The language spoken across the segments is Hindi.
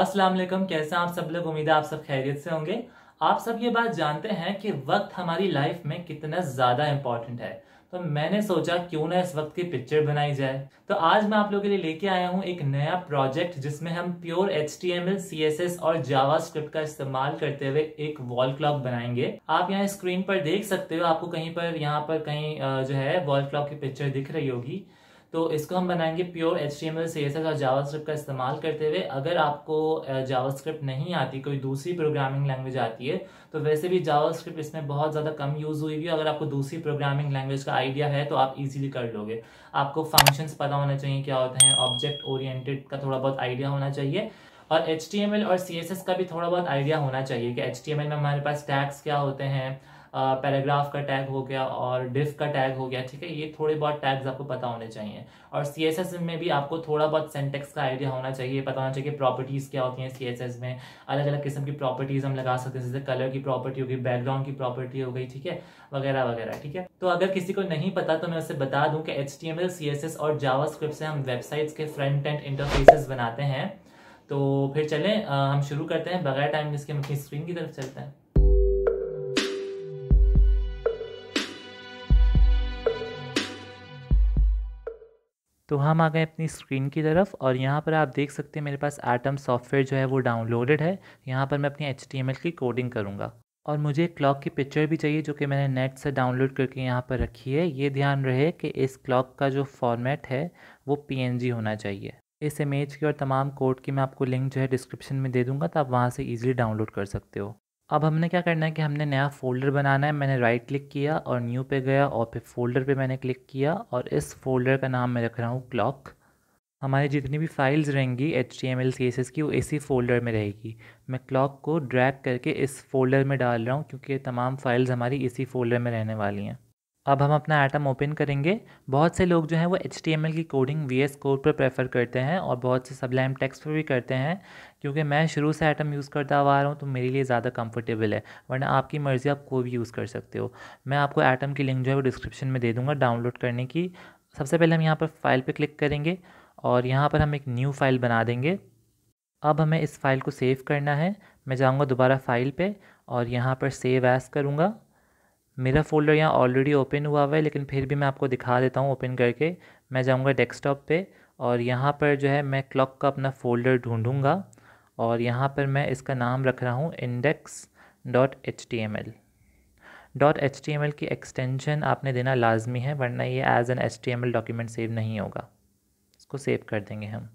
अस्सलाम वालेकुम कैसे हैं आप सब लोग उम्मीद है आप सब खैरियत से होंगे आप सब ये बात जानते हैं कि वक्त हमारी लाइफ में कितना ज़्यादा इम्पोर्टेंट है तो मैंने सोचा क्यों ना इस वक्त की पिक्चर बनाई जाए तो आज मैं आप लोगों के लिए लेके आया हूँ एक नया प्रोजेक्ट जिसमें हम pure H T M L C S S और जावा स्क्रिप्ट का इस्तेमाल करते हुए एक वॉल क्लॉक बनाएंगे आप यहाँ स्क्रीन पर देख सकते हो आपको कहीं पर यहाँ पर कहीं जो है वॉल क्लॉक की पिक्चर दिख रही होगी तो इसको हम बनाएंगे pure H T M L C S S और जावास्क्रिप्ट का इस्तेमाल करते हुए अगर आपको जावास्क्रिप्ट नहीं आती कोई दूसरी प्रोग्रामिंग लैंग्वेज आती है तो वैसे भी जावास्क्रिप्ट इसमें बहुत ज़्यादा कम यूज़ हुई हुई है अगर आपको दूसरी प्रोग्रामिंग लैंग्वेज का आइडिया है तो आप इजीली कर लोगे आपको फंक्शंस पता होना चाहिए क्या होते हैं ऑब्जेक्ट ओरिएंटेड का थोड़ा बहुत आइडिया होना चाहिए और एच और सी का भी थोड़ा बहुत आइडिया होना चाहिए कि एच में हमारे पास टैक्स क्या होते हैं पैराग्राफ का टैग हो गया और डिफ का टैग हो गया ठीक है ये थोड़े बहुत टैग्स आपको पता होने चाहिए और सी में भी आपको थोड़ा बहुत सेंटेक्स का आइडिया होना चाहिए पता होना चाहिए प्रॉपर्टीज़ क्या होती हैं सी में अलग अलग किस्म की प्रॉपर्टीज़ हम लगा सकते हैं जैसे कलर की प्रॉपर्टी हो गई बैकग्राउंड की प्रॉपर्टी हो गई ठीक है वगैरह वगैरह ठीक है तो अगर किसी को नहीं पता तो मैं उसे बता दूं कि एच टी और जावा से हम वेबसाइट्स के फ्रंट एंड इंटरफेसिस बनाते हैं तो फिर चलें आ, हम शुरू करते हैं बगैर टाइम इसके हम अपनी स्क्रीन की तरफ चलते हैं तो हम आ गए अपनी स्क्रीन की तरफ और यहाँ पर आप देख सकते हैं मेरे पास एटम सॉफ्टवेयर जो है वो डाउनलोडेड है यहाँ पर मैं अपनी एच की कोडिंग करूँगा और मुझे क्लॉक की पिक्चर भी चाहिए जो कि मैंने नेट से डाउनलोड करके यहाँ पर रखी है ये ध्यान रहे कि इस क्लॉक का जो फॉर्मेट है वो पी होना चाहिए इस इमेज की और तमाम कोड की मैं आपको लिंक जो है डिस्क्रिप्शन में दे दूँगा तो आप वहाँ से ईजिली डाउनलोड कर सकते हो अब हमने क्या करना है कि हमने नया फ़ोल्डर बनाना है मैंने राइट क्लिक किया और न्यू पे गया और फिर फ़ोल्डर पे मैंने क्लिक किया और इस फ़ोल्डर का नाम मैं रख रहा हूँ क्लॉक हमारी जितनी भी फाइल्स रहेंगी H T M L C S S की वो इसी फ़ोल्डर में रहेगी मैं क्लॉक को ड्रैग करके इस फ़ोल्डर में डाल रहा हूँ क्योंकि तमाम फाइल्स हमारी इसी फ़ोल्डर में रहने वाली हैं अब हम अपना आइटम ओपन करेंगे बहुत से लोग जो हैं वो एच की कोडिंग वी एस कोड पर प्रेफर करते हैं और बहुत से लैम टेक्स पर भी करते हैं क्योंकि मैं शुरू से आइटम यूज़ करता हुआ आ रहा हूँ तो मेरे लिए ज़्यादा कंफर्टेबल है वरना आपकी मर्ज़ी आप कोई भी यूज़ कर सकते हो मैं आपको आइटम की लिंक जो है वो डिस्क्रिप्शन में दे दूँगा डाउनलोड करने की सबसे पहले हम यहाँ पर फाइल पर क्लिक करेंगे और यहाँ पर हम एक न्यू फाइल बना देंगे अब हमें इस फाइल को सेव करना है मैं जाऊँगा दोबारा फाइल पर और यहाँ पर सेव एस करूँगा मेरा फ़ोल्डर यहाँ ऑलरेडी ओपन हुआ हुआ है लेकिन फिर भी मैं आपको दिखा देता हूँ ओपन करके मैं जाऊँगा डेस्कटॉप पे और यहाँ पर जो है मैं क्लॉक का अपना फ़ोल्डर ढूँढूँगा और यहाँ पर मैं इसका नाम रख रहा हूँ index dot H T M L dot H T M L की एक्सटेंशन आपने देना लाजमी है वरना ये as an H T M L document save नहीं होगा इसको सेव कर देंगे हम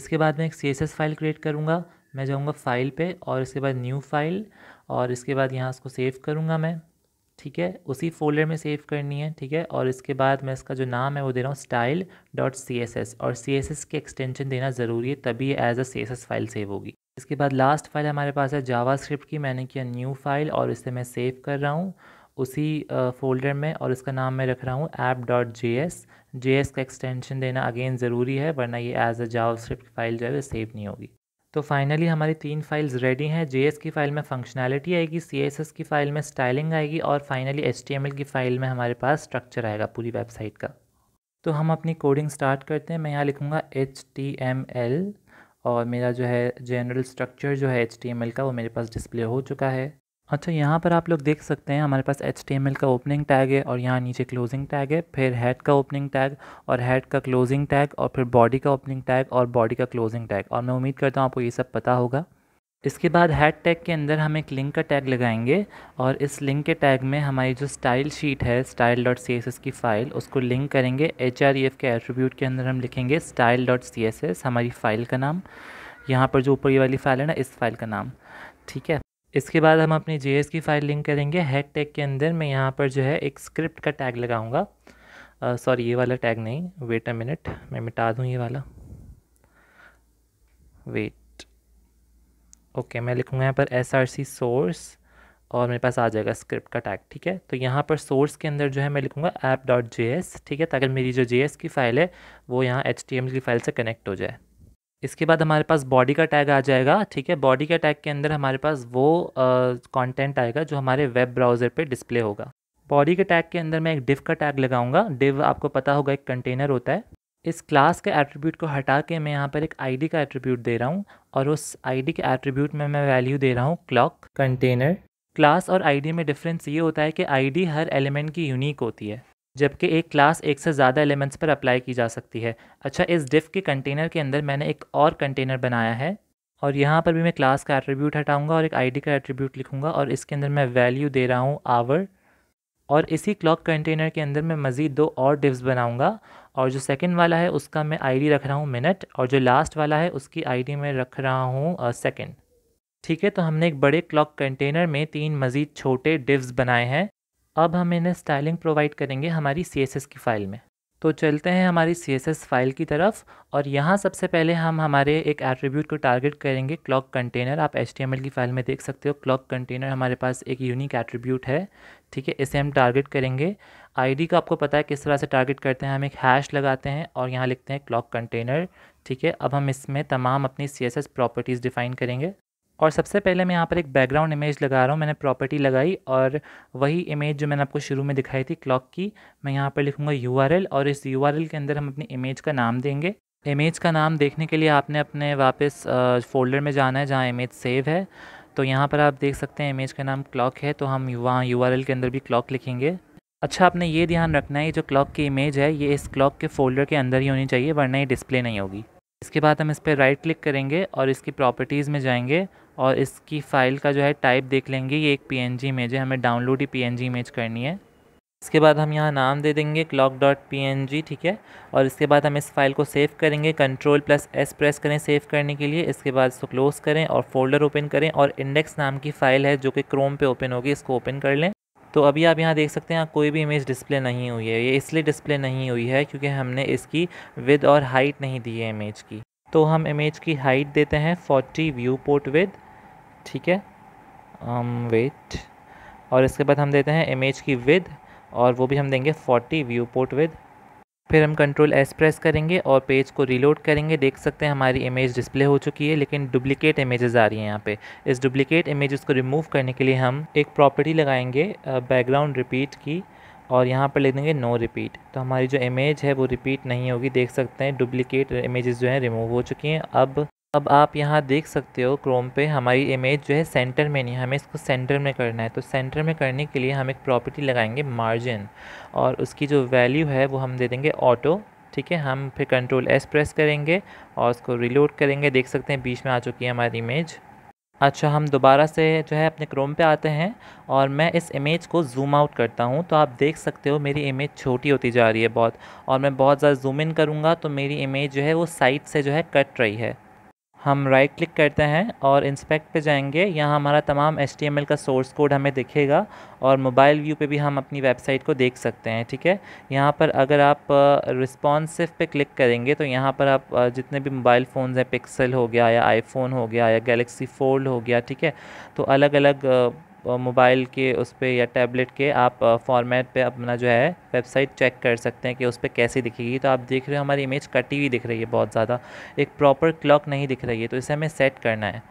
इसके बाद मैं एक C S S file create करूँगा मैं जाऊँगा फाइल पे और इसके बाद न्यू फाइल और इसके बाद यहाँ इसको सेव करूँगा मैं ठीक है उसी फोल्डर में सेव करनी है ठीक है और इसके बाद मैं इसका जो नाम है वो दे रहा हूँ style dot C S S और सी एस एस की एक्सटेंशन देना ज़रूरी है तभी as a C S S file save होगी इसके बाद लास्ट फाइल हमारे पास है जावा स्क्रिप्ट की मैंने किया न्यू फाइल और इसे मैं सेव कर रहा हूँ उसी फोल्डर में और इसका नाम मैं रख रहा हूँ app dot J S J S का एक्सटेंशन देना अगेन ज़रूरी है वरना ये as a JavaScript file जो है वो सेव नहीं होगी तो फाइनली हमारी तीन फाइल्स रेडी हैं जे की फ़ाइल में फंक्शनैलिटी आएगी सी की फ़ाइल में स्टाइलिंग आएगी और फाइनली एच की फ़ाइल में हमारे पास स्ट्रक्चर आएगा पूरी वेबसाइट का तो हम अपनी कोडिंग स्टार्ट करते हैं मैं यहाँ लिखूँगा एच और मेरा जो है जनरल स्ट्रक्चर जो है एच का वो मेरे पास डिस्प्ले हो चुका है अच्छा यहाँ पर आप लोग देख सकते हैं हमारे पास एच का ओपनिंग टैग है और यहाँ नीचे क्लोजिंग टैग है फिर हेड का ओपनिंग टैग और हेड का क्लोजिंग टैग और फिर बॉडी का ओपनिंग टैग और बॉडी का क्लोजिंग टैग और मैं उम्मीद करता हूँ आपको ये सब पता होगा इसके बाद हेड टैग के अंदर हम एक लिंक का टैग लगाएंगे और इस लिंक के टैग में हमारी जो स्टाइल शीट है style dot C S S की फ़ाइल उसको लिंक करेंगे एच आर ई एफ़ के एट्रीब्यूट के अंदर हम लिखेंगे style dot C S S हमारी फ़ाइल का नाम यहाँ पर जो ऊपर ये वाली फाइल है ना इस फाइल का नाम ठीक है इसके बाद हम अपनी जे की फ़ाइल लिंक करेंगे हेड टैग के अंदर मैं यहाँ पर जो है एक स्क्रिप्ट का टैग लगाऊंगा सॉरी ये वाला टैग नहीं वेट अ मिनट मैं मिटा दूँ ये वाला वेट ओके मैं लिखूँगा यहाँ पर एस आर सी सोर्स और मेरे पास आ जाएगा स्क्रिप्ट का टैग ठीक है तो यहाँ पर सोर्स के अंदर जो है मैं लिखूँगा ऐप डॉट जे एस ठीक है ताकि मेरी जो जे एस की फ़ाइल है वो यहाँ एच टी की फ़ाइल से कनेक्ट हो जाए इसके बाद हमारे पास बॉडी का टैग आ जाएगा ठीक है बॉडी के टैग के अंदर हमारे पास वो कंटेंट आएगा जो हमारे वेब ब्राउज़र पे डिस्प्ले होगा बॉडी के टैग के अंदर मैं एक डिव का टैग लगाऊंगा डिव आपको पता होगा एक कंटेनर होता है इस क्लास के एट्रीब्यूट को हटा के मैं यहाँ पर एक आईडी का एट्रीब्यूट दे रहा हूँ और उस आईडी के एट्रीब्यूट में मैं वैल्यू दे रहा हूँ क्लॉक कंटेनर क्लास और आईडी में डिफरेंस ये होता है कि आईडी हर एलिमेंट की यूनिक होती है जबकि एक क्लास एक से ज़्यादा एलिमेंट्स पर अप्लाई की जा सकती है अच्छा इस डिफ़ के कंटेनर के अंदर मैंने एक और कंटेनर बनाया है और यहाँ पर भी मैं क्लास का एट्रीब्यूट हटाऊँगा और एक आईडी का एट्रीब्यूट लिखूँगा और इसके अंदर मैं वैल्यू दे रहा हूँ आवर और इसी क्लॉक कंटेनर के अंदर मैं मज़ीद दो और डिव्स बनाऊँगा और जो सेकंड वाला है उसका मैं आईडी रख रहा हूँ मिनट और जो लास्ट वाला है उसकी आईडी मैं रख रहा हूँ सेकंड ठीक है तो हमने एक बड़े क्लॉक कंटेनर में तीन मज़ीद छोटे डिव्स बनाए हैं अब हम इन्हें स्टाइलिंग प्रोवाइड करेंगे हमारी सी की फ़ाइल में तो चलते हैं हमारी सी फाइल की तरफ और यहाँ सबसे पहले हम हमारे एक एट्रीब्यूट को टारगेट करेंगे क्लॉक कंटेनर आप एच की फ़ाइल में देख सकते हो क्लॉक कंटेनर हमारे पास एक यूनिक एट्रीब्यूट है ठीक है इसे हम टारगेट करेंगे आईडी का आपको पता है किस तरह से टारगेट करते हैं हम एक हैश लगाते हैं और यहाँ लिखते हैं क्लॉक कंटेनर ठीक है अब हम इसमें तमाम अपनी सी प्रॉपर्टीज़ डिफ़ाइन करेंगे और सबसे पहले मैं यहाँ पर एक बैकग्राउंड इमेज लगा रहा हूँ मैंने प्रॉपर्टी लगाई और वही इमेज जो मैंने आपको शुरू में दिखाई थी क्लॉक की मैं यहाँ पर लिखूँगा यू और इस यू के अंदर हम अपनी इमेज का नाम देंगे इमेज का नाम देखने के लिए आपने अपने वापस फोल्डर में जाना है जहाँ इमेज सेव है तो यहाँ पर आप देख सकते हैं इमेज का नाम क्लॉक है तो हम वहाँ यू के अंदर भी क्लॉक लिखेंगे अच्छा आपने ये ध्यान रखना है जो क्लॉक की इमेज है ये इस क्लॉक के फोल्डर के अंदर ही होनी चाहिए वरना ये डिस्प्ले नहीं होगी इसके बाद हम इस पर राइट क्लिक करेंगे और इसकी प्रॉपर्टीज़ में जाएंगे और इसकी फ़ाइल का जो है टाइप देख लेंगे ये एक पी इमेज है हमें डाउनलोड ही पी इमेज करनी है इसके बाद हम यहाँ नाम दे देंगे clock dot P N G ठीक है और इसके बाद हम इस फाइल को सेव करेंगे कंट्रोल प्लस एस प्रेस करें सेव करने के लिए इसके बाद इसको क्लोज़ करें और फोल्डर ओपन करें और इंडेक्स नाम की फ़ाइल है जो कि क्रोम पे ओपन होगी इसको ओपन कर लें तो अभी आप यहाँ देख सकते हैं यहाँ कोई भी इमेज डिस्प्ले नहीं हुई है ये इसलिए डिस्प्ले नहीं हुई है क्योंकि हमने इसकी विद और हाइट नहीं दी है इमेज की तो हम इमेज की हाइट देते हैं फोर्टी व्यू पोर्ट विद ठीक है वेट um, और इसके बाद हम देते हैं इमेज की विद और वो भी हम देंगे 40 व्यू पोर्ट विद फिर हम कंट्रोल एस प्रेस करेंगे और पेज को रीलोड करेंगे देख सकते हैं हमारी इमेज डिस्प्ले हो चुकी है लेकिन डुप्लीकेट इमेजेस आ रही हैं यहाँ पे इस डुप्लीकेट इमेजेस को रिमूव करने के लिए हम एक प्रॉपर्टी लगाएंगे बैकग्राउंड रिपीट की और यहाँ पर लिख देंगे नो रिपीट तो हमारी जो इमेज है वो रिपीट नहीं होगी देख सकते हैं डुप्लीकेट इमेजेस जो हैं रिमूव हो चुकी हैं अब अब आप यहाँ देख सकते हो क्रोम पे हमारी इमेज जो है सेंटर में नहीं हमें इसको सेंटर में करना है तो सेंटर में करने के लिए हम एक प्रॉपर्टी लगाएंगे मार्जिन और उसकी जो वैल्यू है वो हम दे देंगे ऑटो ठीक है हम फिर कंट्रोल एस प्रेस करेंगे और उसको रिलोड करेंगे देख सकते हैं बीच में आ चुकी है हमारी इमेज अच्छा हम दोबारा से जो है अपने क्रोम पे आते हैं और मैं इस इमेज को जूम आउट करता हूँ तो आप देख सकते हो मेरी इमेज छोटी होती जा रही है बहुत और मैं बहुत ज़्यादा जूम इन करूँगा तो मेरी इमेज जो है वो साइड से जो है कट रही है हम राइट क्लिक करते हैं और इंस्पेक्ट पे जाएंगे यहाँ हमारा तमाम एस का सोर्स कोड हमें दिखेगा और मोबाइल व्यू पे भी हम अपनी वेबसाइट को देख सकते हैं ठीक है यहाँ पर अगर आप रिस्पॉन्सिव पे क्लिक करेंगे तो यहाँ पर आप जितने भी मोबाइल फ़ोन्स हैं पिक्सल हो गया या आईफोन हो गया या गैलेक्सी फोल्ड हो गया ठीक है तो अलग अलग मोबाइल के उस पर या टैबलेट के आप फॉर्मेट पे अपना जो है वेबसाइट चेक कर सकते हैं कि उस पर कैसी दिखेगी तो आप देख रहे हो हमारी इमेज कटी हुई दिख रही है बहुत ज़्यादा एक प्रॉपर क्लॉक नहीं दिख रही है तो इसे हमें सेट करना है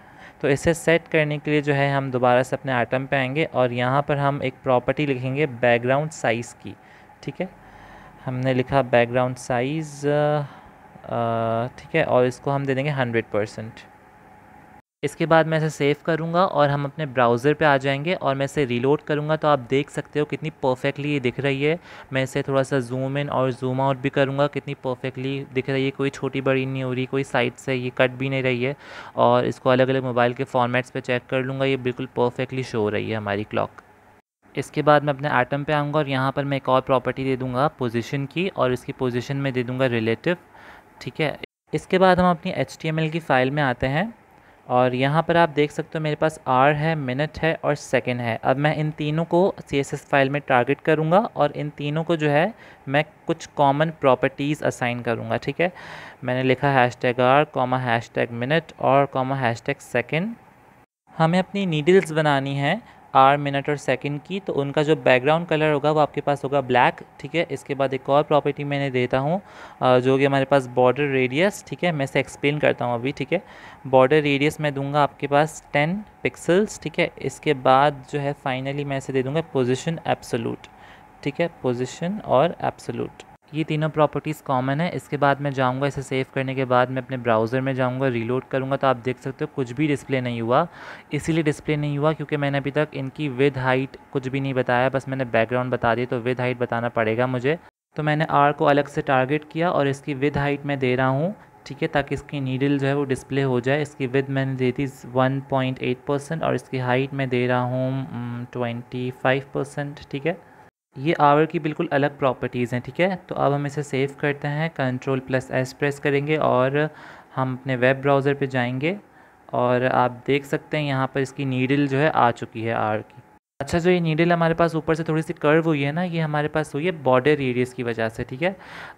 तो इसे सेट करने के लिए जो है हम दोबारा से अपने आइटम पे आएंगे और यहाँ पर हम एक प्रॉपर्टी लिखेंगे बैकग्राउंड साइज़ की ठीक है हमने लिखा बैकग्राउंड साइज़ ठीक है और इसको हम दे देंगे हंड्रेड परसेंट इसके बाद मैं इसे सेव करूँगा और हम अपने ब्राउज़र पे आ जाएंगे और मैं इसे रीलोड करूँगा तो आप देख सकते हो कितनी परफेक्टली ये दिख रही है मैं इसे थोड़ा सा जूम इन और जूम आउट भी करूँगा कितनी परफेक्टली दिख रही है कोई छोटी बड़ी नहीं हो रही कोई साइड से ये कट भी नहीं रही है और इसको अलग अलग मोबाइल के फॉर्मेट्स पर चेक कर लूँगा ये बिल्कुल परफेक्टली शो हो रही है हमारी क्लॉक इसके बाद मैं अपने आइटम पर आऊँगा और यहाँ पर मैं एक और प्रॉपर्टी दे दूँगा पोजिशन की और इसकी पोजिशन में दे दूँगा रिलेटिव ठीक है इसके बाद हम अपनी एच की फ़ाइल में आते हैं और यहाँ पर आप देख सकते हो मेरे पास आर है मिनट है और सेकंड है अब मैं इन तीनों को सी एस एस फाइल में टारगेट करूँगा और इन तीनों को जो है मैं कुछ कॉमन प्रॉपर्टीज़ असाइन करूँगा ठीक है मैंने लिखा hash tag R comma hash tag minute और कॉमा हैश टैग सेकेंड हमें अपनी नीडल्स बनानी है आर मिनट और सेकंड की तो उनका जो बैकग्राउंड कलर होगा वो आपके पास होगा ब्लैक ठीक है इसके बाद एक और प्रॉपर्टी मैंने देता हूँ जो कि हमारे पास बॉर्डर रेडियस ठीक है मैं इसे एक्सप्लेन करता हूँ अभी ठीक है बॉर्डर रेडियस मैं दूंगा आपके पास टेन पिक्सल्स ठीक है इसके बाद जो है फाइनली मैं इसे दे दूँगा पोजिशन एप्सोलूट ठीक है पोजिशन और एप्सोलूट ये तीनों प्रॉपर्टीज़ कॉमन है इसके बाद मैं जाऊँगा इसे सेव करने के बाद मैं अपने ब्राउज़र में जाऊँगा रीलोड करूँगा तो आप देख सकते हो कुछ भी डिस्प्ले नहीं हुआ इसीलिए डिस्प्ले नहीं हुआ क्योंकि मैंने अभी तक इनकी विद हाइट कुछ भी नहीं बताया बस मैंने बैकग्राउंड बता दी तो विद हाइट बताना पड़ेगा मुझे तो मैंने आर को अलग से टारगेट किया और इसकी विद हाइट मैं दे रहा हूँ ठीक है ताकि इसकी नीडल जो है वो डिस्प्ले हो जाए इसकी विद मैंने दे दी एट परसेंट और इसकी हाइट मैं दे रहा हूँ फाइव mm, परसेंट ठीक है ये आवर की बिल्कुल अलग प्रॉपर्टीज़ हैं ठीक है तो अब हम इसे सेव करते हैं कंट्रोल प्लस एस प्रेस करेंगे और हम अपने वेब ब्राउज़र पे जाएंगे और आप देख सकते हैं यहाँ पर इसकी नीडल जो है आ चुकी है आवर की अच्छा जो ये नीडल हमारे पास ऊपर से थोड़ी सी कर्व हुई है ना ये हमारे पास हुई है बॉर्डर रेडियस की वजह से ठीक है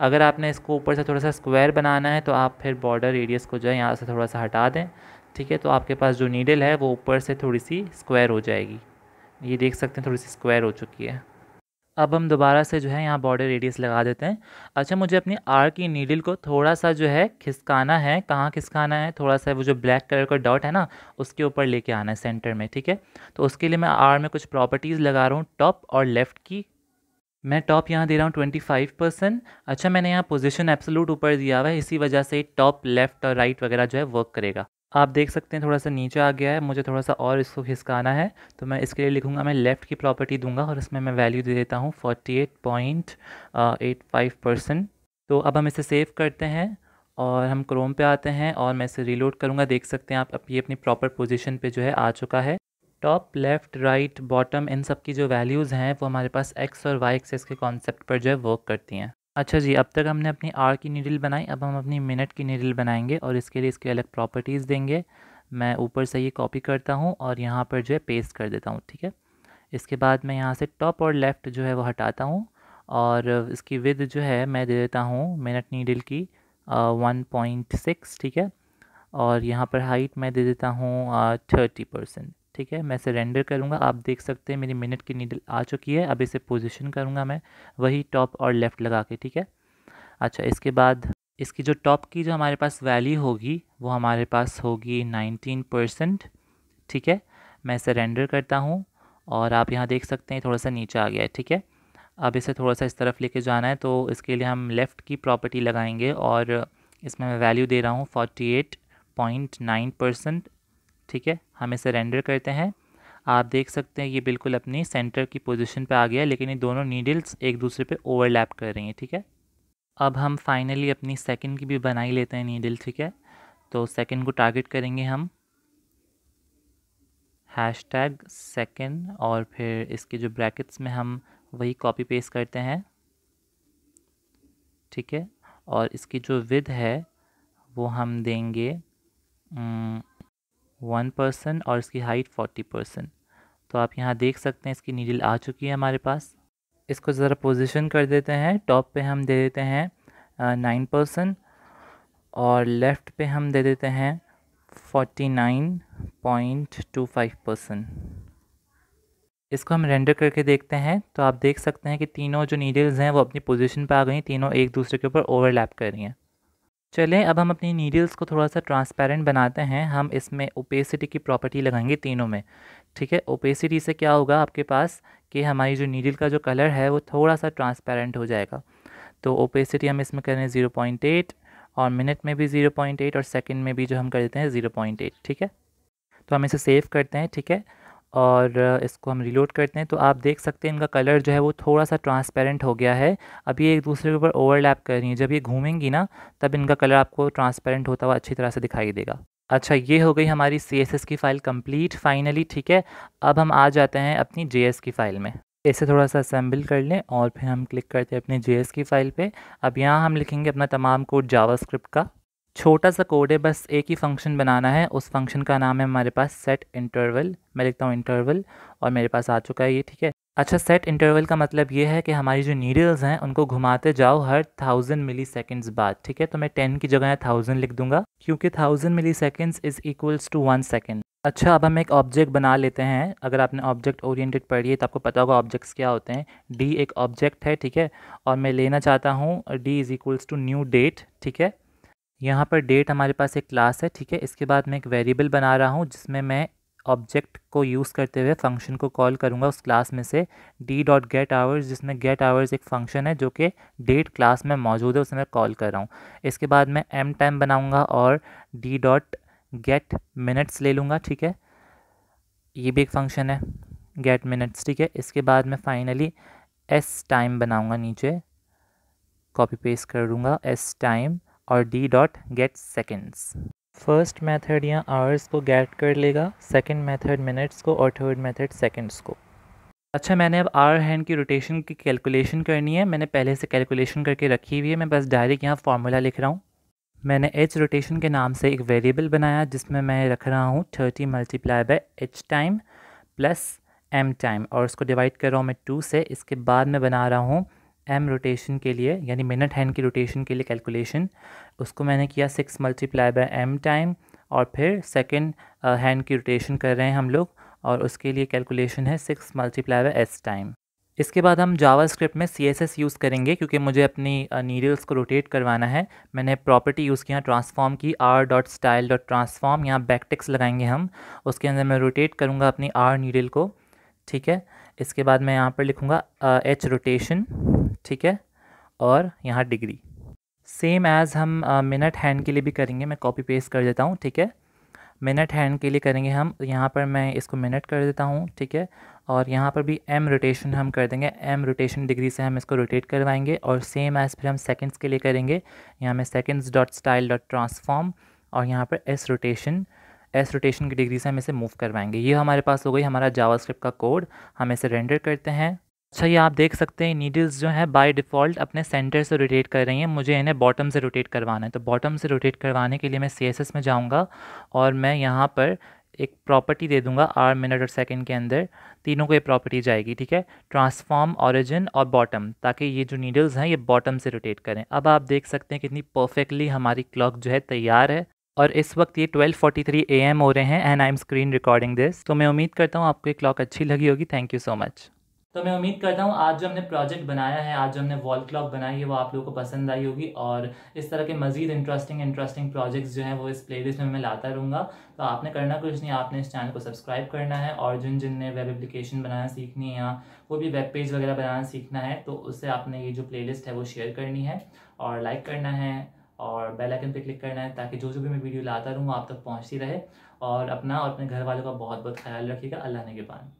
अगर आपने इसको ऊपर से थोड़ा सा स्क्वायर बनाना है तो आप फिर बॉर्डर रेडियस को जो है यहाँ से थोड़ा सा हटा दें ठीक है तो आपके पास जो नीडल है वो ऊपर से थोड़ी सी स्क्वायर हो जाएगी ये देख सकते हैं थोड़ी सी स्क्वायर हो चुकी है अब हम दोबारा से जो है यहाँ बॉर्डर रेडियस लगा देते हैं अच्छा मुझे अपनी आर की नीडल को थोड़ा सा जो है खिसकाना है कहाँ खिसकाना है थोड़ा सा वो जो ब्लैक कलर का डॉट है ना उसके ऊपर लेके आना है सेंटर में ठीक है तो उसके लिए मैं आर में कुछ प्रॉपर्टीज़ लगा रहा हूँ टॉप और लेफ़्ट की मैं टॉप यहाँ दे रहा हूँ ट्वेंटी फाइव परसेंट अच्छा मैंने यहाँ पोजिशन एप्सलूट ऊपर दिया हुआ है इसी वजह से टॉप लेफ़्ट और राइट वगैरह जो है वर्क करेगा आप देख सकते हैं थोड़ा सा नीचे आ गया है मुझे थोड़ा सा और इसको खिसकाना है तो मैं इसके लिए लिखूंगा मैं लेफ़्ट की प्रॉपर्टी दूंगा और इसमें मैं वैल्यू दे देता हूँ forty eight point eight five percent तो अब हम इसे सेव करते हैं और हम क्रोम पे आते हैं और मैं इसे रीलोड करूँगा देख सकते हैं आप ये अपनी प्रॉपर पोजिशन पर जो है आ चुका है टॉप लेफ़्ट राइट बॉटम इन सब की जो वैल्यूज़ हैं वो हमारे पास एक्स और वाई एक्सेस के कॉन्सेप्ट पर जो है वर्क करती हैं अच्छा जी अब तक हमने अपनी आर की नीडल बनाई अब हम अपनी मिनट की नीडल बनाएंगे और इसके लिए इसके अलग प्रॉपर्टीज़ देंगे मैं ऊपर से ये कॉपी करता हूँ और यहाँ पर जो है पेस्ट कर देता हूँ ठीक है इसके बाद मैं यहाँ से टॉप और लेफ़्ट जो है वो हटाता हूँ और इसकी विद जो है मैं दे देता हूँ मिनट नीडल की वन पॉइंट सिक्स ठीक है और यहाँ पर हाइट मैं दे देता हूँ थर्टी परसेंट ठीक है मैं सरेंडर करूँगा आप देख सकते हैं मेरी मिनट की नीडल आ चुकी है अब इसे पोजिशन करूँगा मैं वही टॉप और लेफ़्ट लगा के ठीक है अच्छा इसके बाद इसकी जो टॉप की जो हमारे पास वैल्यू होगी वो हमारे पास होगी नाइनटीन परसेंट ठीक है मैं सरेंडर करता हूँ और आप यहाँ देख सकते हैं थोड़ा सा नीचे आ गया है ठीक है अब इसे थोड़ा सा इस तरफ लेके जाना है तो इसके लिए हम लेफ़्ट की प्रॉपर्टी लगाएंगे और इसमें मैं वैल्यू दे रहा हूँ forty eight point nine percent ठीक है हम इसे रेंडर करते हैं आप देख सकते हैं ये बिल्कुल अपनी सेंटर की पोजीशन पे आ गया लेकिन ये दोनों नीडल्स एक दूसरे पे ओवरलैप कर रही हैं ठीक है अब हम फाइनली अपनी सेकंड की भी बनाई लेते हैं नीडल ठीक है तो सेकंड को टारगेट करेंगे हम हैश टैग सेकेंड और फिर इसके जो ब्रैकेट्स में हम वही कॉपी पेस्ट करते हैं ठीक है और इसकी जो विद है वो हम देंगे वन परसेंट और इसकी हाइट फोर्टी परसेंट तो आप यहाँ देख सकते हैं इसकी नीडल आ चुकी है हमारे पास इसको ज़रा पोजिशन कर देते हैं टॉप पर हम दे देते हैं नाइन परसेंट और लेफ़्ट पे हम दे देते हैं forty nine point two five percent इसको हम रेंडर करके देखते हैं तो आप देख सकते हैं कि तीनों जो नीडल्स हैं वो अपनी पोजीशन पे आ गई तीनों एक दूसरे के ऊपर ओवरलैप कर रही हैं चलें अब हम अपनी नीडल्स को थोड़ा सा ट्रांसपेरेंट बनाते हैं हम इसमें ओपेसिटी की प्रॉपर्टी लगाएंगे तीनों में ठीक है ओपेसिटी से क्या होगा आपके पास कि हमारी जो नीडल का जो कलर है वो थोड़ा सा ट्रांसपेरेंट हो जाएगा तो ओपेसिटी हम इसमें करें ज़ीरो पॉइंट एट और मिनट में भी ज़ीरो पॉइंट एट और सेकेंड में भी जो हम कर देते हैं ज़ीरो पॉइंट एट ठीक है तो हम इसे सेव करते हैं ठीक है और इसको हम रिलोड करते हैं तो आप देख सकते हैं इनका कलर जो है वो थोड़ा सा ट्रांसपेरेंट हो गया है अब ये एक दूसरे के ऊपर ओवरलैप कर रही हैं जब ये घूमेंगी ना तब इनका कलर आपको ट्रांसपेरेंट होता हुआ अच्छी तरह से दिखाई देगा अच्छा ये हो गई हमारी सी की फ़ाइल कम्प्लीट फाइनली ठीक है अब हम आ जाते हैं अपनी जे की फ़ाइल में इसे थोड़ा सा असेंबल कर लें और फिर हम क्लिक करते हैं अपने जे की फ़ाइल पर अब यहाँ हम लिखेंगे अपना तमाम कोड स्क्रिप्ट का छोटा सा कोड है बस एक ही फंक्शन बनाना है उस फंक्शन का नाम है हमारे पास सेट इंटरवल मैं लिखता हूँ इंटरवल और मेरे पास आ चुका है ये ठीक है अच्छा सेट इंटरवल का मतलब ये है कि हमारी जो नीडल्स हैं उनको घुमाते जाओ हर थाउजेंड मिली सेकेंड्स बाद ठीक है तो मैं टेन की जगह थाउजेंड लिख दूंगा क्योंकि thousand milliseconds is equals to one second अच्छा अब हम एक ऑब्जेक्ट बना लेते हैं अगर आपने ऑब्जेक्ट ओरिएंटेड पढ़ी है तो आपको पता होगा ऑब्जेक्ट्स क्या होते हैं डी एक ऑब्जेक्ट है ठीक है और मैं लेना चाहता हूँ D is equals to new date ठीक है यहाँ पर डेट हमारे पास एक क्लास है ठीक है इसके बाद मैं एक वेरिएबल बना रहा हूँ जिसमें मैं ऑब्जेक्ट को यूज़ करते हुए फंक्शन को कॉल करूँगा उस क्लास में से डी डॉट गेट आवर्स जिसमें गेट आवर्स एक फंक्शन है जो कि डेट क्लास में मौजूद है उसे मैं कॉल कर रहा हूँ इसके बाद मैं एम टाइम बनाऊँगा और डी डॉट गेट मिनट्स ले लूँगा ठीक है ये भी एक फंक्शन है गेट मिनट्स ठीक है इसके बाद मैं फाइनली एस टाइम बनाऊँगा नीचे कॉपी पेस्ट कर दूँगा एस टाइम और D dot get seconds first method यहाँ आवर्स को गेट कर लेगा सेकेंड मेथड मिनट्स को और थर्ड मेथड सेकेंड्स को अच्छा मैंने अब आर हैंड की रोटेशन की कैलकुलेशन करनी है मैंने पहले से कैलकुलेशन करके रखी हुई है मैं बस डायरेक्ट यहाँ फार्मूला लिख रहा हूँ मैंने एच रोटेशन के नाम से एक वेरिएबल बनाया जिसमें मैं रख रहा हूँ thirty multiply by H time plus M time और उसको डिवाइड कर रहा हूँ मैं टू से इसके बाद मैं बना रहा हूँ एम रोटेशन के लिए यानी मिनट हैंड की रोटेशन के लिए कैलकुलेशन उसको मैंने किया six multiply by M time और फिर सेकेंड हैंड uh, की रोटेशन कर रहे हैं हम लोग और उसके लिए कैलकुलेशन है six multiply by S time इसके बाद हम जावा स्क्रिप्ट में सी एस एस यूज़ करेंगे क्योंकि मुझे अपनी नीडल्स uh, को रोटेट करवाना है मैंने प्रॉपर्टी यूज़ किया ट्रांसफॉर्म की R dot style dot transform यहाँ बैकटिक्स लगाएंगे हम उसके अंदर मैं रोटेट करूँगा अपनी आर नीडल को ठीक है इसके बाद मैं यहाँ पर लिखूँगा एच uh, रोटेशन ठीक है और यहाँ डिग्री सेम एज़ हम मिनट हैंड के लिए भी करेंगे मैं कॉपी पेस्ट कर देता हूँ ठीक है मिनट हैंड के लिए करेंगे हम यहाँ पर मैं इसको मिनट कर देता हूँ ठीक है और यहाँ पर भी एम रोटेशन हम कर देंगे एम रोटेशन डिग्री से हम इसको रोटेट करवाएंगे और सेम एज़ फिर हम सेकंड्स के लिए करेंगे यहाँ में seconds dot style dot transform और यहाँ पर एस रोटेशन एस रोटेशन की डिग्री से हम इसे मूव करवाएंगे ये हमारे पास हो गई हमारा जावा का कोड हम इसे रेंडर करते हैं अच्छा ये आप देख सकते हैं नीडल्स जो है बाय डिफ़ॉल्ट अपने सेंटर से रोटेट कर रही हैं मुझे इन्हें बॉटम से रोटेट करवाना है तो बॉटम से रोटेट करवाने के लिए मैं सी में जाऊँगा और मैं यहाँ पर एक प्रॉपर्टी दे दूँगा आर मिनट और सेकेंड के अंदर तीनों को ये प्रॉपर्टी जाएगी ठीक है ट्रांसफॉर्म ऑरिजिन और बॉटम ताकि ये जो नीडल्स हैं ये बॉटम से रोटेट करें अब आप देख सकते हैं कितनी परफेक्टली हमारी क्लॉक जो है तैयार है और इस वक्त ये 12:43 एम हो रहे हैं and I am screen recording this तो मैं उम्मीद करता हूँ आपको ये क्लॉक अच्छी लगी होगी थैंक यू सो मच तो मैं उम्मीद करता हूँ आज जो हमने प्रोजेक्ट बनाया है आज जो हमने वॉल क्लॉक बनाई है वो आप लोगों को पसंद आई होगी और इस तरह के मजीद इंटरेस्टिंग इंटरेस्टिंग प्रोजेक्ट्स जो हैं वो इस प्लेलिस्ट में मैं लाता रहूँगा तो आपने करना कुछ नहीं आपने इस चैनल को सब्सक्राइब करना है और जिन जिन ने वेब एप्लीकेशन बनाना सीखनी है या कोई भी वेब पेज वगैरह बनाना सीखना है तो उससे आपने ये जो प्ले है वो शेयर करनी है और लाइक करना है और बेल आइकन पे क्लिक करना है ताकि जो जो भी मैं वीडियो लाता रहूँ आप तक पहुँचती रहे और अपना और अपने घर वालों का बहुत बहुत ख्याल रखिएगा अल्लाह ने के पान